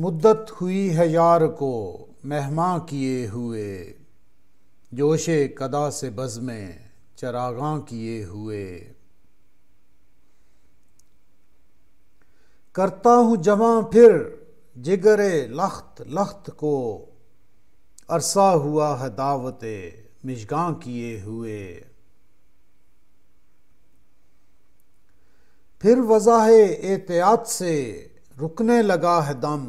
मुद्दत हुई है यार को मेहमा किए हुए जोश कदा से बज़ में चरागा किए हुए करता हूँ जमा फिर जिगरे लख्त लख्त को अरसा हुआ है दावत मिशगा किए हुए फिर वजाह एहतियात से रुकने लगा है दम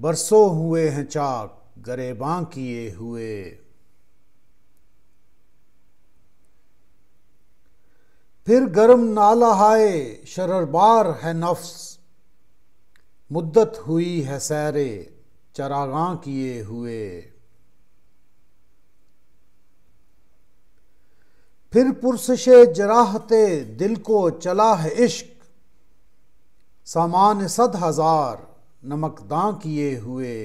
बरसों हुए हैं चाक गरेबां किए हुए फिर गर्म नाला हाय शररबार है नफ्स मुद्दत हुई है सैरे चरागां किए हुए फिर पुरसशे जराहते दिल को चला है इश्क सामान सद हजार नमकदां किए हुए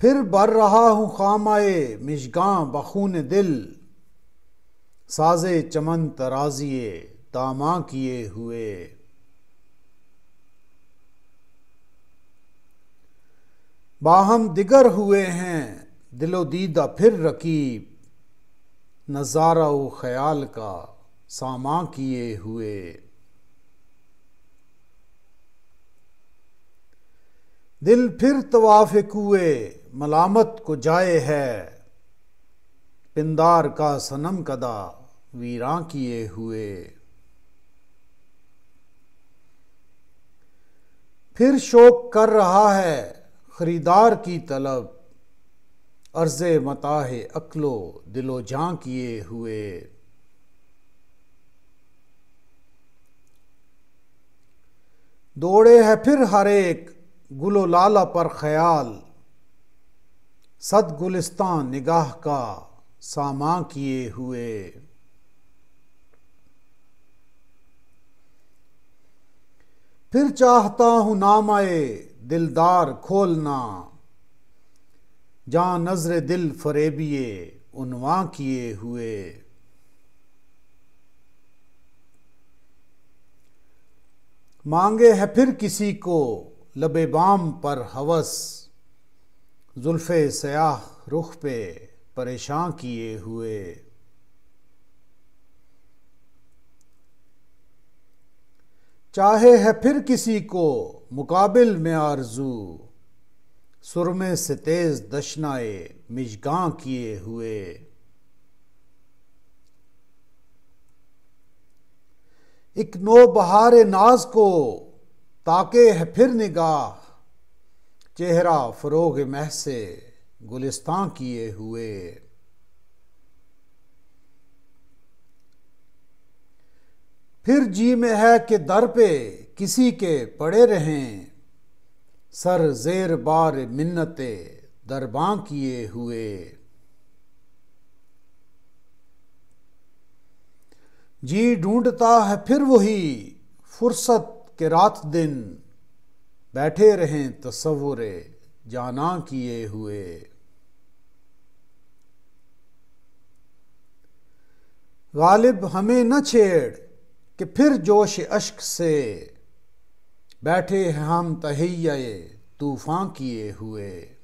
फिर बर रहा हूँ खामाए मिशगा बखून दिल साजे चमन तराजिए तामा किए हुए बाहम दिगर हुए हैं दिलो दीदा फिर रकीब नज़ारा व ख्याल का सामा किए हुए दिल फिर तवाफ कुए मलामत को जाए है पिंदार का सनम कदा वीरां किए हुए फिर शोक कर रहा है खरीदार की तलब अर्ज़ मताह अकलो दिलो जा किए हुए दौड़े है फिर हर एक गुलो लाला पर ख्याल सद गुलिस्तान निगाह का सामा किए हुए फिर चाहता हूं नामाए दिलदार खोलना जहां नजर दिल फरेबिए उनवा किए हुए मांगे है फिर किसी को लबे बाम पर हवस जुल्फ़े सयाह रुख पे परेशान किए हुए चाहे है फिर किसी को मुकाबिल में आरजू सुरमे से तेज दशनाए मिजगा किए हुए एक नो बहार नाज को ताके है फिर निगाह चेहरा फरोग मह से गुलिस्तान किए हुए फिर जी में है कि दर पे किसी के पड़े रहें सर जेर बार मिन्नते दरबां किए हुए जी ढूंढता है फिर वही फुर्सत के रात दिन बैठे रहें तस्वुरे जाना किए हुए गालिब हमें न छेड़ कि फिर जोश अश्क से बैठे हैं हम तहैया तूफान किए हुए